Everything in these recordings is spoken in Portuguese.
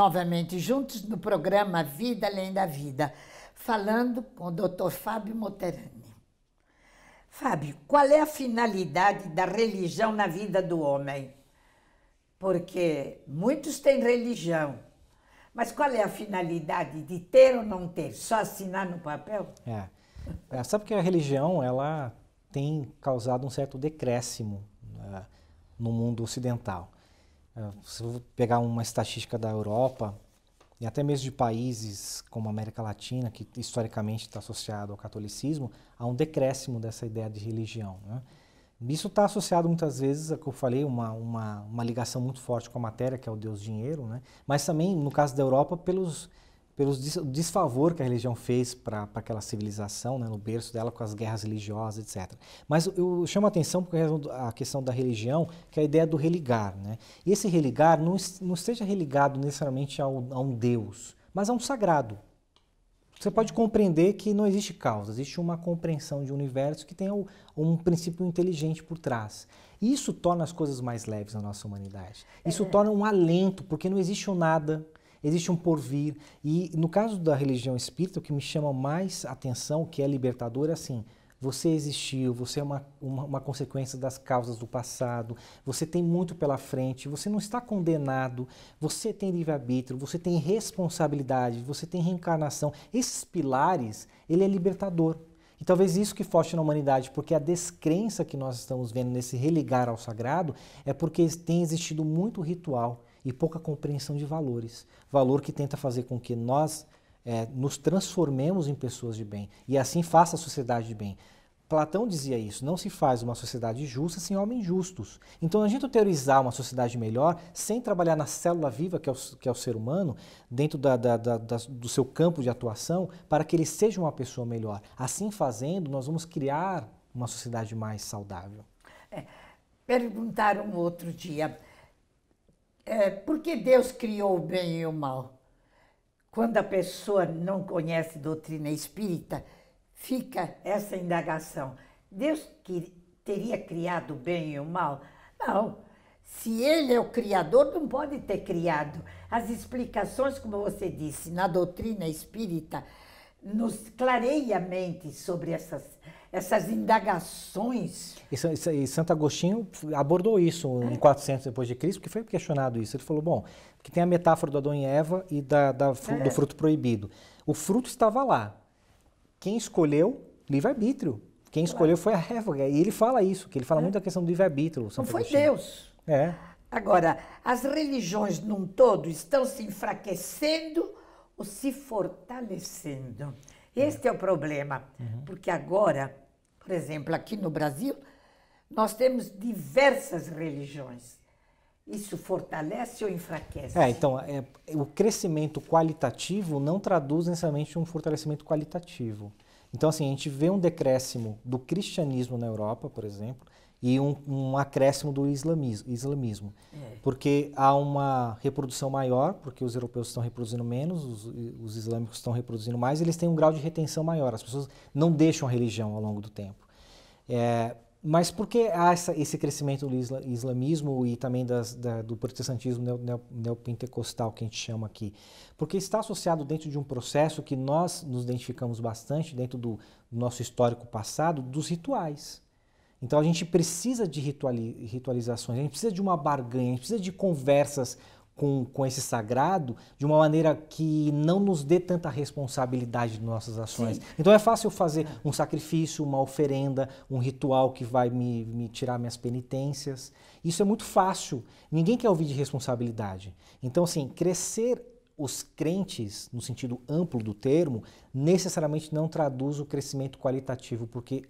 novamente juntos no programa Vida Além da Vida, falando com o Dr. Fábio Moterani. Fábio, qual é a finalidade da religião na vida do homem? Porque muitos têm religião, mas qual é a finalidade de ter ou não ter? Só assinar no papel? É. é sabe que a religião ela tem causado um certo decréscimo né, no mundo ocidental. É, se eu pegar uma estatística da Europa e até mesmo de países como a América Latina, que historicamente está associado ao catolicismo, há um decréscimo dessa ideia de religião. Né? Isso está associado muitas vezes, a é que eu falei, uma, uma, uma, ligação muito forte com a matéria, que é o Deus Dinheiro, né? mas também, no caso da Europa, pelos pelo desfavor que a religião fez para aquela civilização, né, no berço dela, com as guerras religiosas, etc. Mas eu chamo a atenção porque a questão da religião, que é a ideia do religar. Né? E esse religar não, não esteja religado necessariamente ao, a um Deus, mas a um sagrado. Você pode compreender que não existe causa, existe uma compreensão de um universo que tem um, um princípio inteligente por trás. Isso torna as coisas mais leves na nossa humanidade. Isso é. torna um alento, porque não existe o um nada, existe um porvir. E no caso da religião espírita, o que me chama mais atenção, que é libertador, é assim: você existiu, você é uma, uma, uma, consequência das causas do passado, você tem muito pela frente, você não está condenado, você tem livre-arbítrio, você tem responsabilidade, você tem reencarnação. Esses pilares, ele é libertador. E talvez isso que foste na humanidade, porque a descrença que nós estamos vendo nesse religar ao sagrado é porque tem existido muito ritual, e pouca compreensão de valores. Valor que tenta fazer com que nós é, nos transformemos em pessoas de bem e assim faça a sociedade de bem. Platão dizia isso: não se faz uma sociedade justa sem homens justos. Então, a gente teorizar uma sociedade melhor sem trabalhar na célula viva, que é o, que é o ser humano, dentro da, da, da, do seu campo de atuação, para que ele seja uma pessoa melhor. Assim fazendo, nós vamos criar uma sociedade mais saudável. É, perguntaram outro dia é, por que Deus criou o bem e o mal? Quando a pessoa não conhece doutrina espírita, fica essa indagação. Deus que teria criado o bem e o mal? Não. Se ele é o criador, não pode ter criado. As explicações, como você disse, na doutrina espírita, nos clareia a mente sobre essas essas indagações. E, e, e Santo Agostinho abordou isso em 400 depois de Cristo, porque foi questionado isso. Ele falou, bom, que tem a metáfora do Adão e Eva e da, da fru, é. do fruto proibido. O fruto estava lá. Quem escolheu, livre-arbítrio. Quem escolheu foi a Évoga. E ele fala isso, que ele fala é. muito da questão do livre-arbítrio. Não foi Agostinho. Deus. É. Agora, as religiões num todo estão se enfraquecendo ou se fortalecendo. É. Este é o problema, uhum. porque agora, por exemplo, aqui no Brasil, nós temos diversas religiões. Isso fortalece ou enfraquece? É, então, é, o crescimento qualitativo não traduz necessariamente um fortalecimento qualitativo. Então, assim, a gente vê um decréscimo do cristianismo na Europa, por exemplo, e um, um acréscimo do islamismo, islamismo. É. porque há uma reprodução maior, porque os europeus estão reproduzindo menos, os, os islâmicos estão reproduzindo mais, eles têm um grau de retenção maior, as pessoas não deixam a religião ao longo do tempo. É, mas por que há essa, esse crescimento do isla, islamismo e também das, da, do protestantismo neopentecostal, neo, que a gente chama aqui? Porque está associado dentro de um processo que nós nos identificamos bastante, dentro do nosso histórico passado, dos rituais. Então a gente precisa de ritualizações, a gente precisa de uma barganha, a gente precisa de conversas com, com esse sagrado de uma maneira que não nos dê tanta responsabilidade de nossas ações. Sim. Então é fácil fazer um sacrifício, uma oferenda, um ritual que vai me, me tirar minhas penitências. Isso é muito fácil. Ninguém quer ouvir de responsabilidade. Então, assim, crescer os crentes, no sentido amplo do termo, necessariamente não traduz o crescimento qualitativo, porque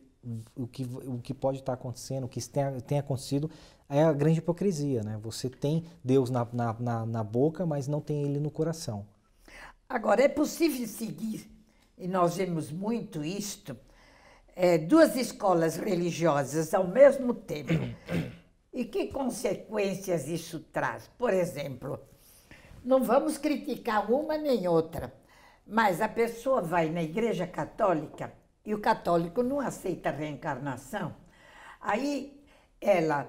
o que, o que pode estar acontecendo, o que tem, tem acontecido, é a grande hipocrisia, né? Você tem Deus na, na, na, na boca, mas não tem Ele no coração. Agora, é possível seguir, e nós vemos muito isto, é, duas escolas religiosas ao mesmo tempo. E que consequências isso traz? Por exemplo, não vamos criticar uma nem outra, mas a pessoa vai na Igreja Católica e o católico não aceita a reencarnação. Aí ela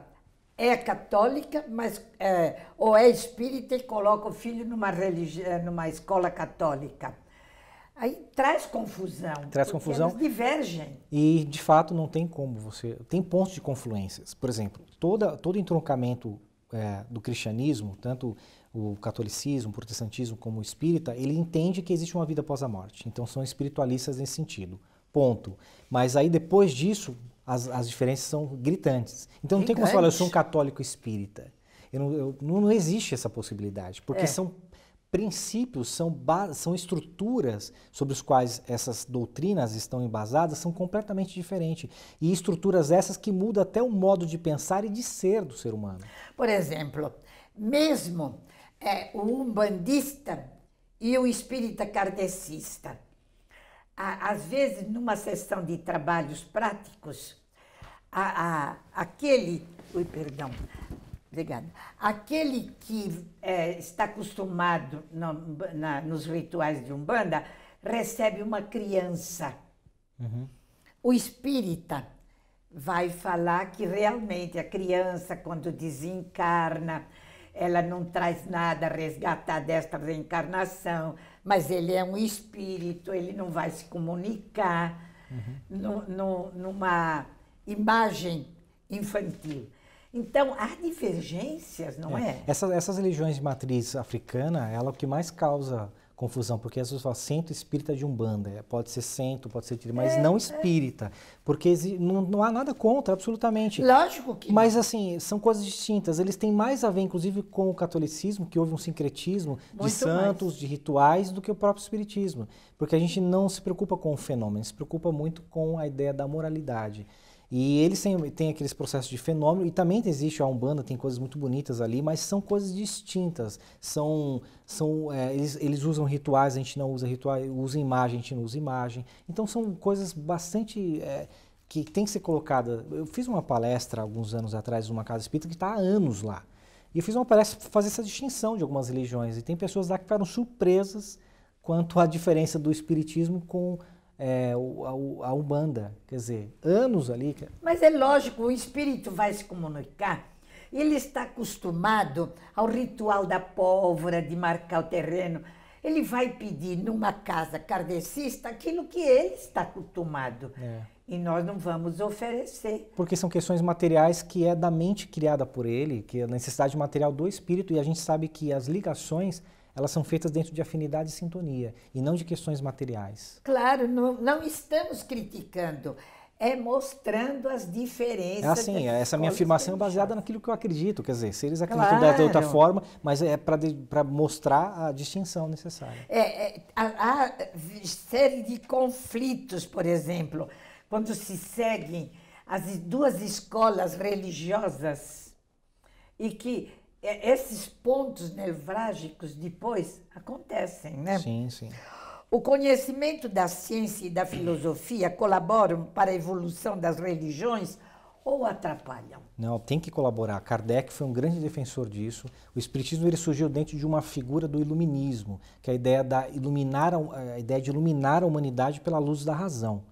é católica, mas é, ou é espírita e coloca o filho numa, religião, eh, numa escola católica. Aí traz confusão. Traz confusão. Eles divergem. E, de fato, não tem como você. Tem pontos de confluências. Por exemplo, toda, todo entroncamento é, do cristianismo, tanto o catolicismo, o protestantismo como o espírita, ele entende que existe uma vida após a morte. Então, são espiritualistas nesse sentido. Ponto. Mas aí depois disso, as, as diferenças são gritantes. Então não tem como falar, eu sou um católico espírita. Eu não, eu, não, existe essa possibilidade, porque é. são princípios, são, são estruturas sobre os quais essas doutrinas estão embasadas, são completamente diferentes. E estruturas essas que mudam até o modo de pensar e de ser do ser humano. Por exemplo, mesmo é, o umbandista e o espírita kardecista às vezes, numa sessão de trabalhos práticos, a, a, aquele. Ui, perdão. Obrigada. Aquele que é, está acostumado no, na, nos rituais de Umbanda recebe uma criança. Uhum. O espírita vai falar que realmente a criança, quando desencarna, ela não traz nada a resgatar desta reencarnação, mas ele é um espírito, ele não vai se comunicar uhum. no, no, numa imagem infantil. Então, há divergências, não é? é? Essas, essas religiões de matriz africana, ela é o que mais causa confusão, porque as pessoas falam centro espírita de Umbanda, é, pode ser centro, pode ser de, mas é, não é. espírita, é. porque não, não, há nada contra, absolutamente. Lógico que. Mas assim, são coisas distintas, eles têm mais a ver, inclusive, com o catolicismo, que houve um sincretismo Muito de santos, mais. de rituais, do que o próprio espiritismo, porque a gente não se preocupa com o fenômeno, se preocupa muito com a ideia da moralidade. E eles têm, têm aqueles processos de fenômeno, e também existe a Umbanda, tem coisas muito bonitas ali, mas são coisas distintas. São, são é, eles, eles usam rituais, a gente não usa rituais, usa imagem, a gente não usa imagem. Então são coisas bastante. É, que tem que ser colocada. Eu fiz uma palestra alguns anos atrás numa casa espírita que está há anos lá. E eu fiz uma palestra para fazer essa distinção de algumas religiões. E tem pessoas lá que ficaram surpresas quanto à diferença do espiritismo com é, a, a Umbanda. Quer dizer, anos ali. Mas é lógico, o espírito vai se comunicar. Ele está acostumado ao ritual da pólvora, de marcar o terreno. Ele vai pedir numa casa kardecista aquilo que ele está acostumado. É. E nós não vamos oferecer. Porque são questões materiais que é da mente criada por ele, que é a necessidade material do espírito, e a gente sabe que as ligações elas são feitas dentro de afinidade e sintonia, e não de questões materiais. Claro, não, não estamos criticando é mostrando as diferenças. Ah, é assim, essa minha afirmação é baseada naquilo que eu acredito, quer dizer, se eles acreditam claro. de outra forma, mas é para mostrar a distinção necessária. É, é, há, série de conflitos, por exemplo, quando se seguem as duas escolas religiosas e que é, esses pontos nevrágicos depois acontecem, né? Sim, sim. O conhecimento da ciência e da filosofia colaboram para a evolução das religiões ou atrapalham? Não, tem que colaborar. Kardec foi um grande defensor disso. O espiritismo ele surgiu dentro de uma figura do iluminismo, que é a ideia da iluminar a ideia de iluminar a humanidade pela luz da razão.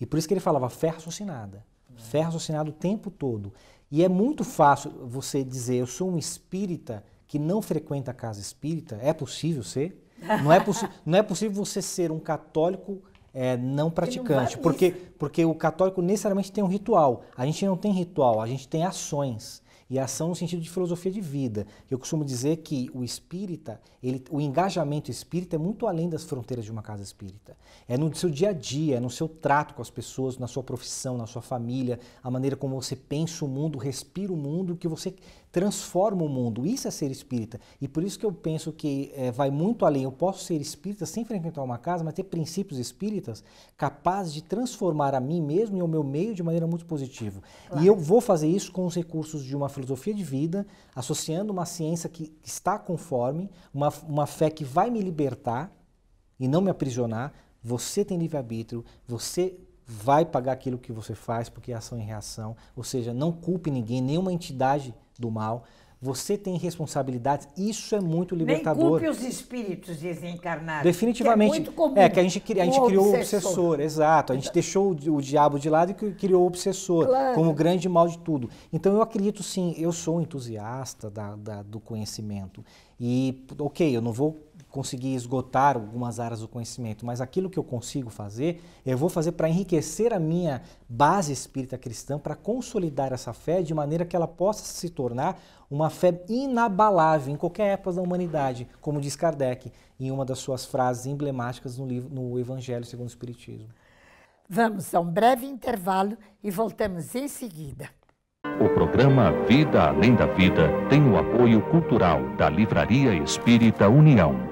E por isso que ele falava fé raciocinada. Fé raciocinada o tempo todo. E é muito fácil você dizer, eu sou um espírita que não frequenta a casa espírita. É possível ser? Não é, não é possível você ser um católico é, não praticante, não porque, porque o católico necessariamente tem um ritual. A gente não tem ritual, a gente tem ações e ação no sentido de filosofia de vida. Eu costumo dizer que o espírita, ele, o engajamento espírita é muito além das fronteiras de uma casa espírita. É no seu dia a dia, é no seu trato com as pessoas, na sua profissão, na sua família, a maneira como você pensa o mundo, respira o mundo, que você transforma o mundo. Isso é ser espírita. E por isso que eu penso que é, vai muito além. Eu posso ser espírita sem frequentar uma casa, mas ter princípios espíritas capazes de transformar a mim mesmo e o meu meio de maneira muito positiva. Claro. E eu vou fazer isso com os recursos de uma filosofia de vida, associando uma ciência que está conforme, uma, uma fé que vai me libertar e não me aprisionar. Você tem livre-arbítrio, você vai pagar aquilo que você faz, porque é ação e reação. Ou seja, não culpe ninguém, nenhuma entidade do mal. Você tem responsabilidades, isso é muito libertador. Nem culpe os espíritos desencarnados. Definitivamente. é, muito comum. é que a gente, a gente o criou obsessor. o obsessor, exato. A gente então deixou o, o diabo de lado e criou o obsessor claro. como o grande mal de tudo. Então eu acredito sim, eu sou entusiasta da, da, do conhecimento. E, ok, eu não vou conseguir esgotar algumas áreas do conhecimento, mas aquilo que eu consigo fazer, eu vou fazer para enriquecer a minha base espírita cristã, para consolidar essa fé de maneira que ela possa se tornar uma fé inabalável em qualquer época da humanidade, como diz Kardec em uma das suas frases emblemáticas no, livro, no Evangelho segundo o Espiritismo. Vamos a um breve intervalo e voltamos em seguida. O programa Vida Além da Vida tem o apoio cultural da Livraria Espírita União.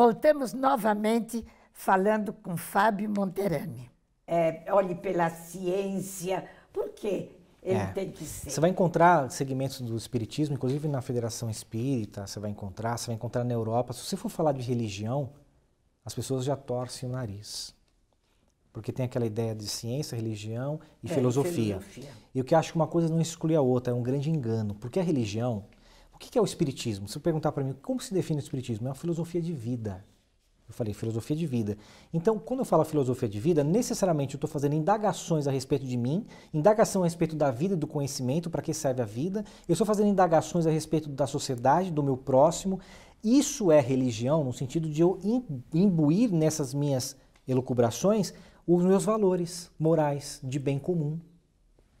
Voltamos novamente falando com Fábio Monterani. É, olhe pela ciência, por quê? Ele é. tem que ser. Você vai encontrar segmentos do espiritismo, inclusive na Federação Espírita, você vai encontrar, você vai encontrar na Europa. Se você for falar de religião, as pessoas já torcem o nariz. Porque tem aquela ideia de ciência, religião e é, filosofia. filosofia. E o que acho que uma coisa não exclui a outra, é um grande engano. Porque a religião, que é o Espiritismo? Se eu perguntar para mim como se define o Espiritismo, é uma filosofia de vida. Eu falei filosofia de vida. Então, quando eu falo filosofia de vida, necessariamente eu estou fazendo indagações a respeito de mim, indagação a respeito da vida e do conhecimento, para que serve a vida. Eu estou fazendo indagações a respeito da sociedade, do meu próximo. Isso é religião no sentido de eu imbuir nessas minhas elucubrações os meus valores morais de bem comum,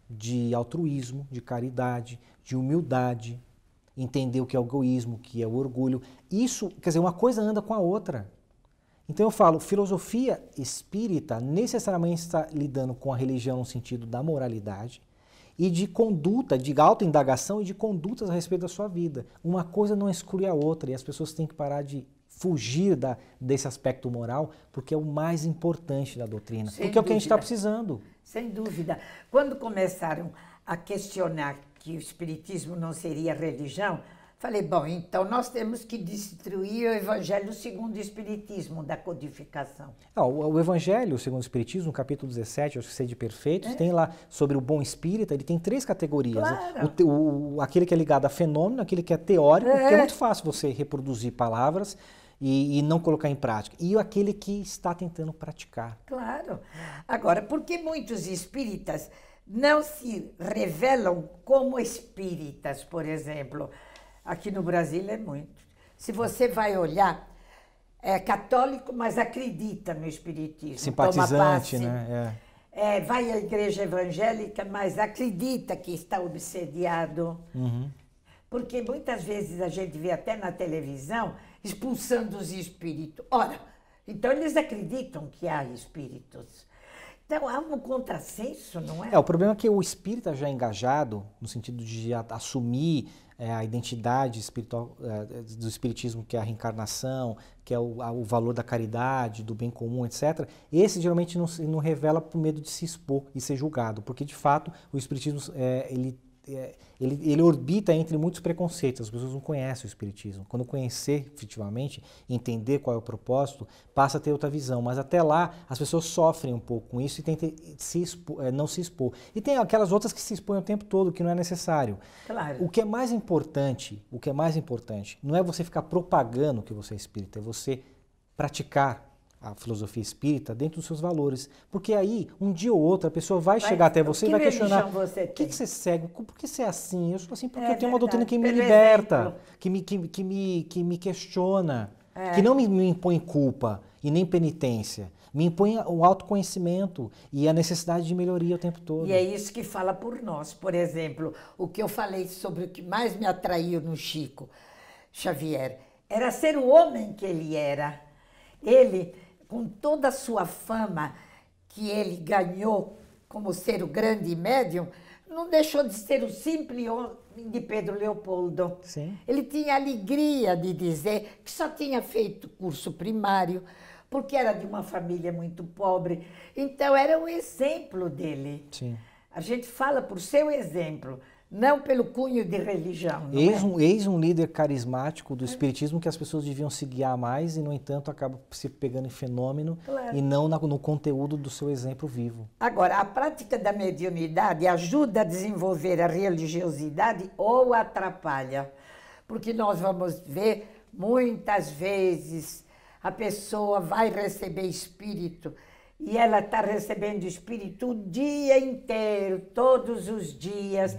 de altruísmo, de caridade, de humildade, entender o que é o egoísmo, o que é o orgulho. Isso, quer dizer, uma coisa anda com a outra. Então eu falo, filosofia espírita necessariamente está lidando com a religião no sentido da moralidade e de conduta, de autoindagação e de condutas a respeito da sua vida. Uma coisa não exclui a outra e as pessoas têm que parar de fugir da, desse aspecto moral, porque é o mais importante da doutrina, Sem porque dúvida. é o que a gente está precisando. Sem dúvida. Quando começaram a questionar que o espiritismo não seria religião, falei, bom, então nós temos que destruir o evangelho segundo o espiritismo da codificação. Não, ah, o, evangelho segundo o espiritismo, capítulo 17, acho que de perfeitos, é. tem lá sobre o bom espírita, ele tem três categorias. Né? Claro. O, o, aquele que é ligado a fenômeno, aquele que é teórico, é. porque é muito fácil você reproduzir palavras e, e, não colocar em prática. E aquele que está tentando praticar. Claro. Agora, por que muitos espíritas não se revelam como espíritas, por exemplo. Aqui no Brasil é muito. Se você vai olhar, é católico, mas acredita no espiritismo. Simpatizante, né? É. É, vai à igreja evangélica, mas acredita que está obsediado. Uhum. Porque muitas vezes a gente vê até na televisão expulsando os espíritos. Ora, então eles acreditam que há espíritos. Então há é um contrassenso, não é? É, o problema é que o espírita já é engajado, no sentido de assumir é, a identidade espiritual é, do espiritismo, que é a reencarnação, que é o, a, o, valor da caridade, do bem comum, etc. Esse geralmente não, não revela por medo de se expor e ser julgado, porque de fato o espiritismo é, ele é, ele, ele orbita entre muitos preconceitos, as pessoas não conhecem o Espiritismo. Quando conhecer efetivamente, entender qual é o propósito, passa a ter outra visão. Mas até lá, as pessoas sofrem um pouco com isso e tentam se expor, é, não se expor. E tem aquelas outras que se expõem o tempo todo, que não é necessário. Claro. O que é mais importante, o que é mais importante, não é você ficar propagando que você é espírita, é você praticar a filosofia espírita dentro dos seus valores. Porque aí, um dia ou outro, a pessoa vai, chegar até você e vai questionar: você o que, que, você segue? É por que você é assim? Eu sou assim porque é eu tenho verdade. uma doutrina que me Pelo liberta, que me, que, que, me, que me questiona, é. que não me, me impõe culpa e nem penitência. Me impõe o autoconhecimento e a necessidade de melhoria o tempo todo. E é isso que fala por nós. Por exemplo, o que eu falei sobre o que mais me atraiu no Chico Xavier era ser o homem que ele era. Ele com toda a sua fama que ele ganhou como ser o grande médium, não deixou de ser o simples de Pedro Leopoldo. Sim. Ele tinha alegria de dizer que só tinha feito curso primário, porque era de uma família muito pobre. Então, era um exemplo dele. Sim. A gente fala por seu exemplo não pelo cunho de religião. Eis, é? um, eis um líder carismático do espiritismo que as pessoas deviam se guiar mais e, no entanto, acaba se pegando em fenômeno claro. e não na, no conteúdo do seu exemplo vivo. Agora, a prática da mediunidade ajuda a desenvolver a religiosidade ou atrapalha? Porque nós vamos ver muitas vezes a pessoa vai receber espírito e ela está recebendo espírito o dia inteiro, todos os dias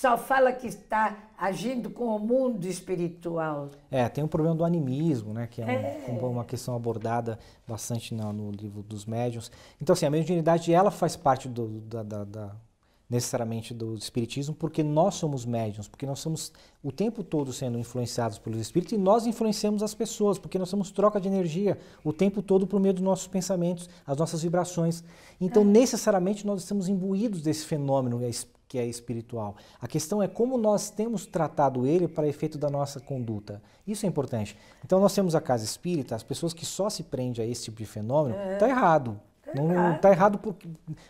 só fala que está agindo com o mundo espiritual. É, tem o um problema do animismo, né, que é, um, é. uma questão abordada bastante no, no, livro dos médiuns. Então, assim, a mediunidade, ela faz parte do, da, da, da necessariamente do espiritismo, porque nós somos médiuns, porque nós somos o tempo todo sendo influenciados pelos espíritos e nós influenciamos as pessoas, porque nós somos troca de energia o tempo todo por meio dos nossos pensamentos, as nossas vibrações. Então, é. necessariamente nós estamos imbuídos desse fenômeno é que é espiritual. A questão é como nós temos tratado ele para efeito da nossa conduta. Isso é importante. Então nós temos a casa espírita, as pessoas que só se prendem a esse tipo de fenômeno, está é. Tá errado. Não, não tá errado porque,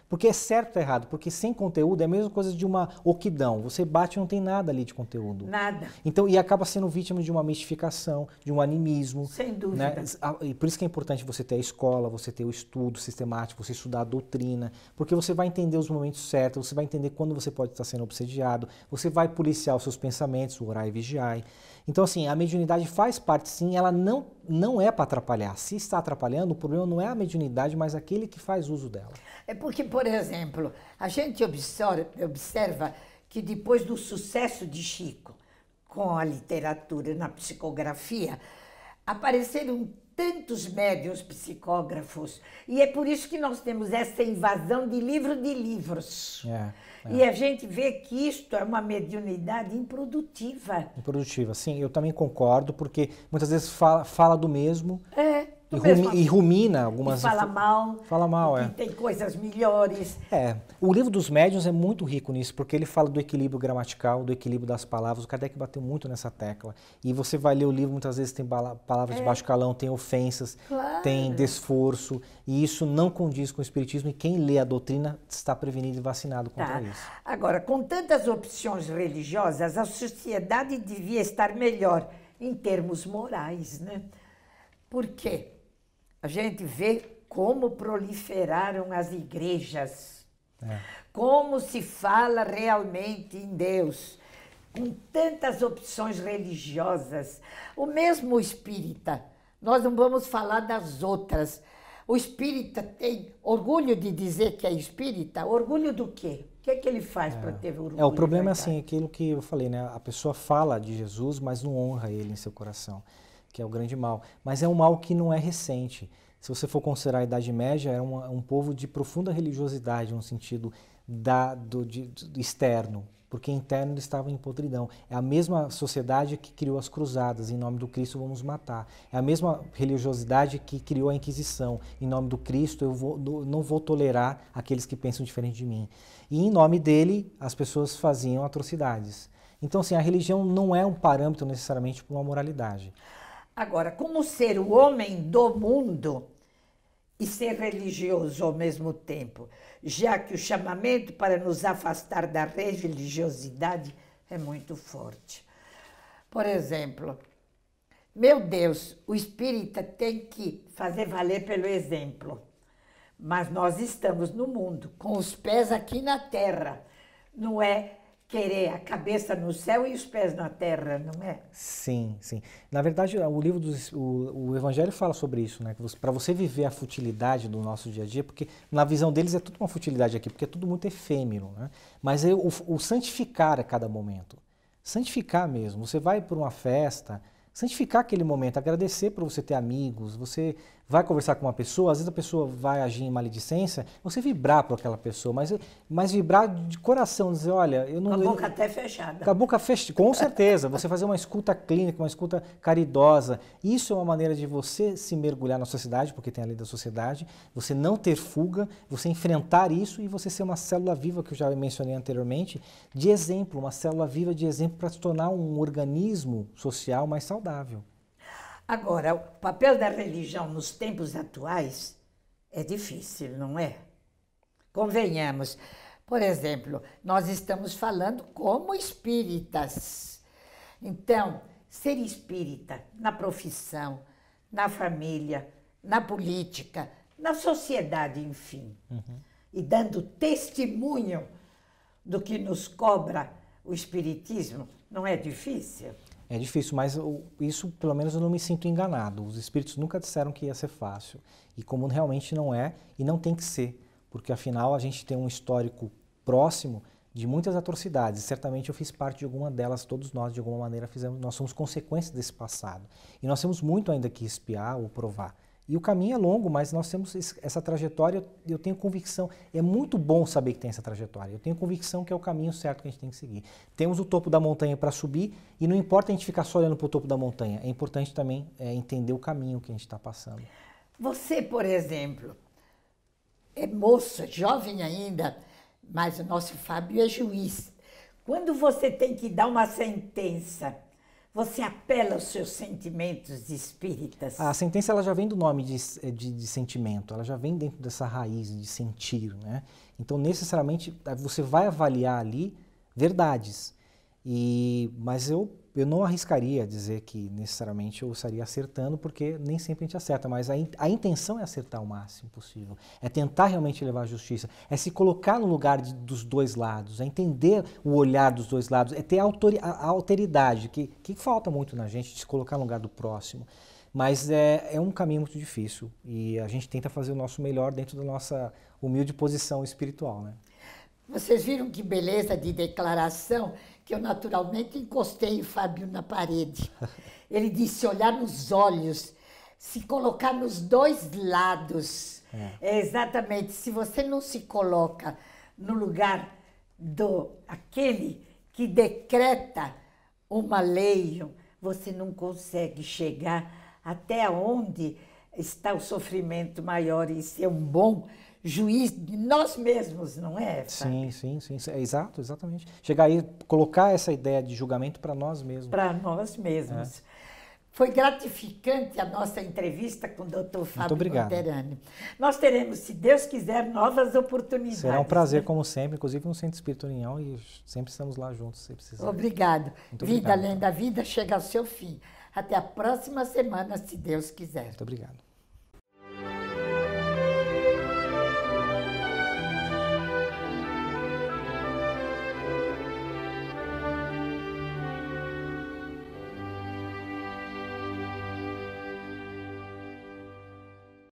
porque é certo tá errado, porque sem conteúdo é a mesma coisa de uma oquidão. Você bate e não tem nada ali de conteúdo. Nada. Então, e acaba sendo vítima de uma mistificação, de um animismo. Sem né? dúvida. Né? E por isso que é importante você ter a escola, você ter o estudo sistemático, você estudar a doutrina, porque você vai entender os momentos certos, você vai entender quando você pode estar sendo obsediado, você vai policiar os seus pensamentos, orar e vigiar. Então, assim, a mediunidade faz parte sim, ela não, não é para atrapalhar. Se está atrapalhando, o problema não é a mediunidade, mas aquele que faz uso dela. É porque, por exemplo, a gente observa, observa que depois do sucesso de Chico com a literatura na psicografia, apareceram tantos médiuns psicógrafos. E é por isso que nós temos essa invasão de livro de livros. É. É. E a gente vê que isto é uma mediunidade improdutiva. Improdutiva, sim, eu também concordo, porque muitas vezes fala, fala do mesmo, é. E, rumi, e, rumina algumas... E fala mal. Fala mal, é. tem coisas melhores. É. O livro dos médiuns é muito rico nisso, porque ele fala do equilíbrio gramatical, do equilíbrio das palavras. O Kardec bateu muito nessa tecla. E você vai ler o livro, muitas vezes tem palavras é. de baixo calão, tem ofensas, claro. tem desforço. E isso não condiz com o Espiritismo. E quem lê a doutrina está prevenido e vacinado contra tá. isso. Agora, com tantas opções religiosas, a sociedade devia estar melhor em termos morais, né? Por quê? A gente vê como proliferaram as igrejas, é. como se fala realmente em Deus, com tantas opções religiosas. O mesmo espírita, nós não vamos falar das outras. O espírita tem orgulho de dizer que é espírita? Orgulho do quê? O que é que ele faz é. para ter orgulho? É, o problema é assim, é aquilo que eu falei, né? A pessoa fala de Jesus, mas não honra ele em seu coração que é o grande mal. Mas é um mal que não é recente. Se você for considerar a Idade Média, era um, um povo de profunda religiosidade, no sentido da, do, de, do externo, porque interno estava em podridão. É a mesma sociedade que criou as cruzadas, em nome do Cristo vamos matar. É a mesma religiosidade que criou a Inquisição, em nome do Cristo eu vou, não vou tolerar aqueles que pensam diferente de mim. E em nome dele, as pessoas faziam atrocidades. Então, assim, a religião não é um parâmetro necessariamente para uma moralidade. Agora, como ser o homem do mundo e ser religioso ao mesmo tempo, já que o chamamento para nos afastar da religiosidade é muito forte. Por exemplo, meu Deus, o espírita tem que fazer valer pelo exemplo. Mas nós estamos no mundo, com os pés aqui na terra. Não é querer a cabeça no céu e os pés na terra, não é? Sim, sim. Na verdade, o livro o, o Evangelho fala sobre isso, né? Para você viver a futilidade do nosso dia a dia, porque na visão deles é tudo uma futilidade aqui, porque é tudo muito efêmero, né? Mas é o, o santificar a cada momento, santificar mesmo. Você vai para uma festa, santificar aquele momento, agradecer por você ter amigos, você vai conversar com uma pessoa, às vezes a pessoa vai agir em maledicência, você vibrar por aquela pessoa, mas, mas vibrar de coração, dizer, olha, eu não... Com a boca eu, até fechada. Com a boca fechada, com certeza. você fazer uma escuta clínica, uma escuta caridosa. Isso é uma maneira de você se mergulhar na sociedade, porque tem a lei da sociedade, você não ter fuga, você enfrentar isso e você ser uma célula viva, que eu já mencionei anteriormente, de exemplo, uma célula viva de exemplo para se tornar um organismo social mais saudável. Agora, o papel da religião nos tempos atuais é difícil, não é? Convenhamos. Por exemplo, nós estamos falando como espíritas. Então, ser espírita na profissão, na família, na política, na sociedade, enfim, uhum. e dando testemunho do que nos cobra o espiritismo, não é difícil? É difícil, mas isso, pelo menos, eu não me sinto enganado. Os espíritos nunca disseram que ia ser fácil. E como realmente não é, e não tem que ser, porque afinal a gente tem um histórico próximo de muitas atrocidades. Certamente eu fiz parte de alguma delas, todos nós de alguma maneira fizemos, nós somos consequências desse passado. E nós temos muito ainda que espiar ou provar. E o caminho é longo, mas nós temos essa trajetória, eu tenho convicção, é muito bom saber que tem essa trajetória. Eu tenho convicção que é o caminho certo que a gente tem que seguir. Temos o topo da montanha para subir e não importa a gente ficar só olhando para o topo da montanha, é importante também é, entender o caminho que a gente está passando. Você, por exemplo, é moço, jovem ainda, mas o nosso Fábio é juiz. Quando você tem que dar uma sentença, você apela aos seus sentimentos espíritas? A sentença ela já vem do nome de, de, de, sentimento, ela já vem dentro dessa raiz de sentir, né? Então necessariamente você vai avaliar ali verdades. E mas eu eu não arriscaria dizer que necessariamente eu estaria acertando, porque nem sempre a gente acerta, mas a, in, a intenção é acertar o máximo possível, é tentar realmente levar a justiça, é se colocar no lugar de, dos dois lados, é entender o olhar dos dois lados, é ter a, autori, a, a alteridade, que, que falta muito na gente, de se colocar no lugar do próximo. Mas é, é um caminho muito difícil e a gente tenta fazer o nosso melhor dentro da nossa humilde posição espiritual, né? Vocês viram que beleza de declaração que eu naturalmente encostei o Fábio na parede. Ele disse: olhar nos olhos, se colocar nos dois lados. É. É exatamente. Se você não se coloca no lugar do aquele que decreta uma lei, você não consegue chegar até onde está o sofrimento maior e ser um bom juiz de nós mesmos, não é? Sim, sim, sim, sim. Exato, exatamente. Chegar aí, colocar essa ideia de julgamento para nós mesmos. Para nós mesmos. É. Foi gratificante a nossa entrevista com o doutor Fábio Monterani. Nós teremos, se Deus quiser, novas oportunidades. Será um prazer, como sempre, inclusive no Centro Espírito União, e sempre estamos lá juntos, se precisar. Obrigado. Muito vida obrigado. além da vida chega ao seu fim. Até a próxima semana, se Deus quiser. Muito obrigado.